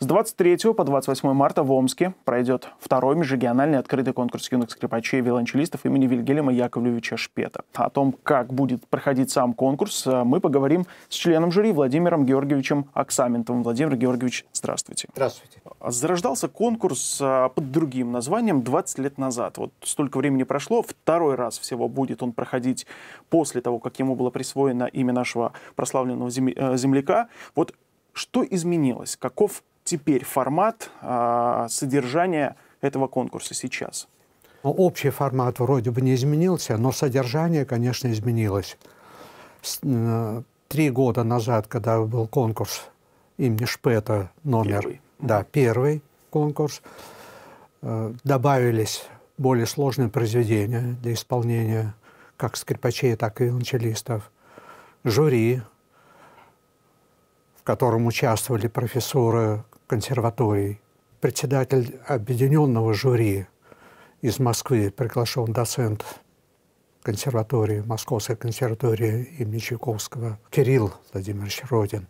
С 23 по 28 марта в Омске пройдет второй межрегиональный открытый конкурс юных скрипачей и виолончелистов имени Вильгельма Яковлевича Шпета. О том, как будет проходить сам конкурс, э, мы поговорим с членом жюри Владимиром Георгиевичем Оксаментовым. Владимир Георгиевич, здравствуйте. Здравствуйте. Зарождался конкурс э, под другим названием 20 лет назад. Вот столько времени прошло, второй раз всего будет он проходить после того, как ему было присвоено имя нашего прославленного э, земляка. Вот что изменилось? Каков теперь формат э, содержания этого конкурса сейчас? Ну, общий формат вроде бы не изменился, но содержание, конечно, изменилось. С, э, три года назад, когда был конкурс имени Шпета номер... Первый. Да, первый конкурс. Э, добавились более сложные произведения для исполнения как скрипачей, так и виолончелистов. Жюри, в котором участвовали профессоры консерватории председатель объединенного жюри из Москвы, приглашен доцент консерватории, Московской консерватории имени Чайковского, Кирилл Владимирович Родин.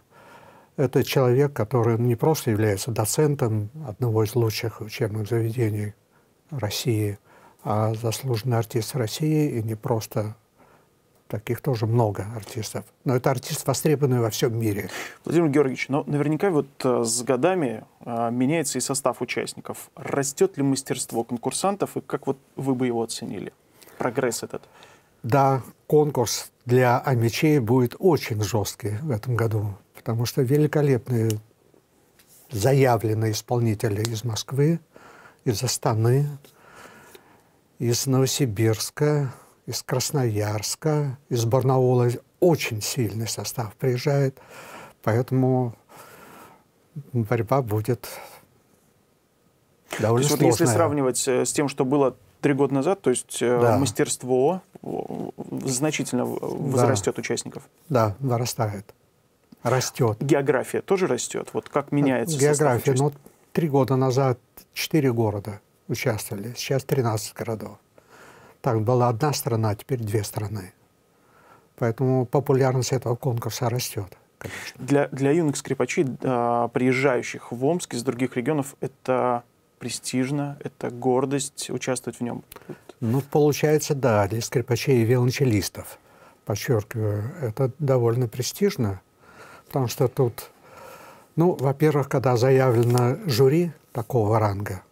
Это человек, который не просто является доцентом одного из лучших учебных заведений России, а заслуженный артист России и не просто Таких тоже много артистов. Но это артист, востребованный во всем мире. Владимир Георгиевич, но ну, наверняка вот э, с годами э, меняется и состав участников. Растет ли мастерство конкурсантов и как вот вы бы его оценили? Прогресс этот. Да, конкурс для амичей будет очень жесткий в этом году, потому что великолепные заявленные исполнители из Москвы, из Астаны, из Новосибирска, из Красноярска, из Барнаула очень сильный состав приезжает, поэтому борьба будет довольно то есть, сложная. Вот если сравнивать э, с тем, что было три года назад, то есть э, да. мастерство значительно возрастет да. участников. Да, вырастает. Растет. География тоже растет. Вот как меняется География. Ну, три года назад четыре города участвовали, сейчас 13 городов. Так была одна страна, а теперь две страны. Поэтому популярность этого конкурса растет. Для, для юных скрипачей, а, приезжающих в Омск из других регионов, это престижно, это гордость участвовать в нем? Ну, получается, да, для скрипачей и виолончелистов, подчеркиваю, это довольно престижно, потому что тут, ну, во-первых, когда заявлено жюри такого ранга,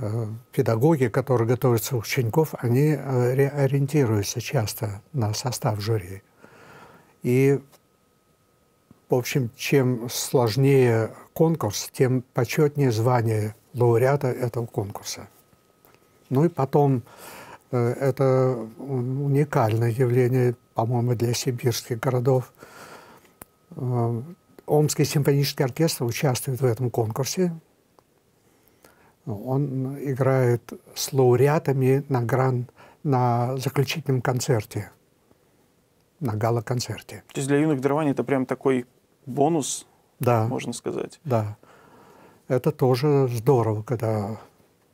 Э, педагоги, которые готовятся у учеников, они э, ориентируются часто на состав жюри. И, в общем, чем сложнее конкурс, тем почетнее звание лауреата этого конкурса. Ну и потом, э, это уникальное явление, по-моему, для сибирских городов. Омский симфонический оркестр участвует в этом конкурсе, он играет с лауреатами на, гран, на заключительном концерте, на гала-концерте. То есть для юных дарований это прям такой бонус, да. можно сказать? Да. Это тоже здорово, когда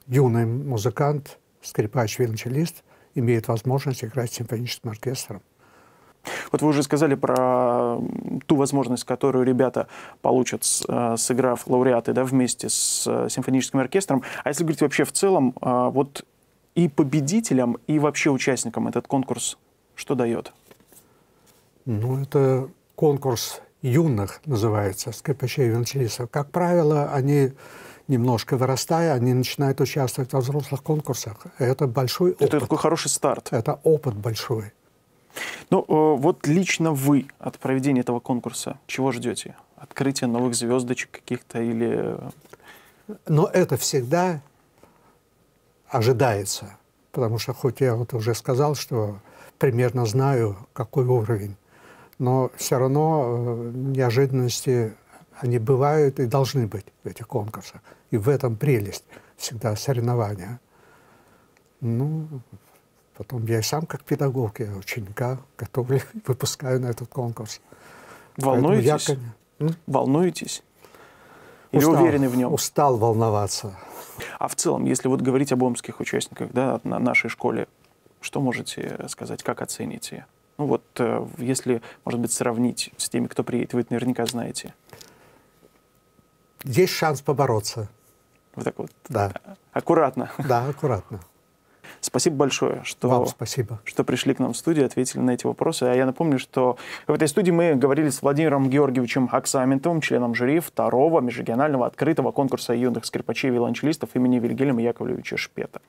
юный музыкант, скрипач, виолончелист имеет возможность играть с симфоническим оркестром. Вот вы уже сказали про ту возможность, которую ребята получат, э, сыграв лауреаты да, вместе с э, симфоническим оркестром. А если говорить вообще в целом, э, вот и победителям, и вообще участникам этот конкурс что дает? Ну, это конкурс юных называется, скрипачей и венчелистов. Как правило, они немножко вырастая, они начинают участвовать в взрослых конкурсах. Это большой опыт. Это такой хороший старт. Это опыт большой. Ну, э, вот лично вы от проведения этого конкурса чего ждете? Открытие новых звездочек каких-то или... Э? Но это всегда ожидается, потому что хоть я вот уже сказал, что примерно знаю, какой уровень, но все равно э, неожиданности они бывают и должны быть в этих конкурсах. И в этом прелесть всегда соревнования. Ну, Потом я и сам как педагог, я ученика готовлю, выпускаю на этот конкурс. Волнуетесь? Поэтому я... Волнуетесь? Или устал, уверены в нем? Устал волноваться. А в целом, если вот говорить об омских участниках да, на нашей школе, что можете сказать, как оцените? Ну вот, э, если, может быть, сравнить с теми, кто приедет, вы это наверняка знаете. Есть шанс побороться. Вот так вот. Да. Аккуратно. Да, аккуратно. Спасибо большое, что, Вам спасибо. что пришли к нам в студию, ответили на эти вопросы. А я напомню, что в этой студии мы говорили с Владимиром Георгиевичем Аксаментовым, членом жюри второго межрегионального открытого конкурса юных скрипачей и виолончелистов имени Вильгельма Яковлевича Шпета.